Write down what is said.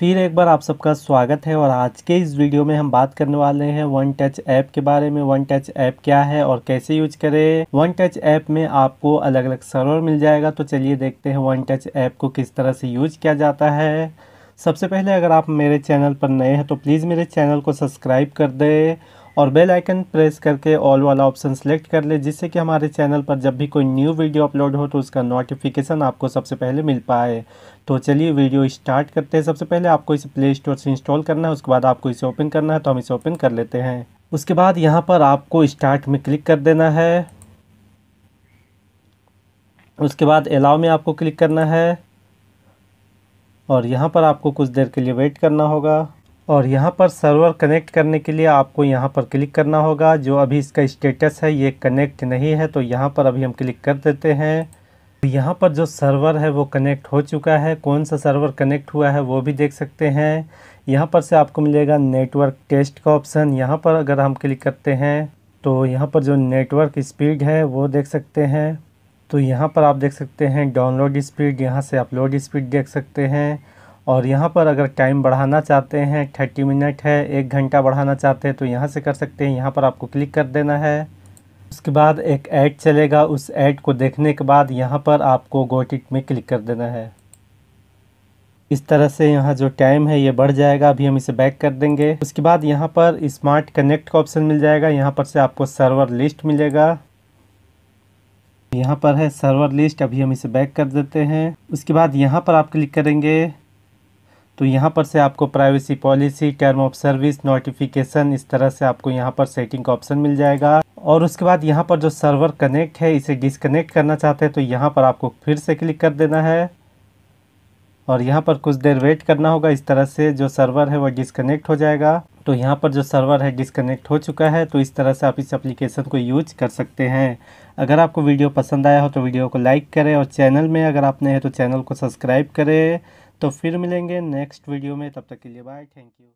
फिर एक बार आप सबका स्वागत है और आज के इस वीडियो में हम बात करने वाले हैं वन टच ऐप के बारे में वन टच ऐप क्या है और कैसे यूज करें वन टच ऐप में आपको अलग अलग सर्वर मिल जाएगा तो चलिए देखते हैं वन टच ऐप को किस तरह से यूज किया जाता है सबसे पहले अगर आप मेरे चैनल पर नए हैं तो प्लीज़ मेरे चैनल को सब्सक्राइब कर दें और बेल आइकन प्रेस करके ऑल वाला ऑप्शन सेलेक्ट कर ले जिससे कि हमारे चैनल पर जब भी कोई न्यू वीडियो अपलोड हो तो उसका नोटिफिकेशन आपको सबसे पहले मिल पाए तो चलिए वीडियो स्टार्ट करते हैं सबसे पहले आपको इसे प्ले स्टोर से इंस्टॉल करना है उसके बाद आपको इसे ओपन करना है तो हम इसे ओपन कर लेते हैं उसके बाद यहाँ पर आपको स्टार्ट में क्लिक कर देना है उसके बाद अलाव में आपको क्लिक करना है और यहाँ पर आपको कुछ देर के लिए वेट करना होगा और यहाँ पर सर्वर कनेक्ट करने के लिए आपको यहाँ पर क्लिक करना होगा जो अभी इसका स्टेटस है ये कनेक्ट नहीं है तो यहाँ पर अभी हम क्लिक कर देते हैं तो यहाँ पर जो सर्वर है वो कनेक्ट हो चुका है कौन सा सर्वर कनेक्ट हुआ है वो भी देख सकते हैं यहाँ पर से आपको मिलेगा नेटवर्क टेस्ट का ऑप्शन यहाँ पर अगर हम क्लिक करते हैं तो यहाँ पर जो नेटवर्क स्पीड है वो देख सकते हैं तो यहाँ पर आप देख सकते हैं डाउनलोड स्पीड यहाँ से अपलोड स्पीड देख सकते हैं और यहाँ पर अगर टाइम बढ़ाना चाहते हैं थर्टी मिनट है एक घंटा बढ़ाना चाहते हैं तो यहाँ से कर सकते हैं यहाँ पर आपको क्लिक कर देना है उसके बाद एक ऐड चलेगा उस ऐड को देखने के बाद यहाँ पर आपको गोटिट में क्लिक कर देना है इस तरह से यहाँ जो टाइम है ये बढ़ जाएगा अभी हम इसे बैक कर देंगे उसके बाद यहाँ पर स्मार्ट कनेक्ट का ऑप्शन मिल जाएगा यहाँ पर से आपको सर्वर लिस्ट मिलेगा यहाँ पर है सर्वर लिस्ट अभी हम इसे बैक कर देते हैं उसके बाद यहाँ पर आप क्लिक करेंगे तो यहाँ पर से आपको privacy policy term of service notification इस तरह से आपको यहाँ पर सेटिंग का ऑप्शन मिल जाएगा और उसके बाद यहाँ पर जो सर्वर कनेक्ट है इसे डिसकनेक्ट करना चाहते हैं तो यहाँ पर आपको फिर से क्लिक कर देना है और यहाँ पर कुछ देर वेट करना होगा इस तरह से जो सर्वर है वह डिसकनेक्ट हो जाएगा तो यहाँ पर जो सर्वर है डिसकनेक्ट हो चुका है तो इस तरह से आप इस एप्लीकेशन को यूज कर सकते हैं अगर आपको वीडियो पसंद आया हो तो वीडियो को लाइक करें और चैनल में अगर आपने है तो चैनल को सब्सक्राइब करें तो फिर मिलेंगे नेक्स्ट वीडियो में तब तक के लिए बाय थैंक यू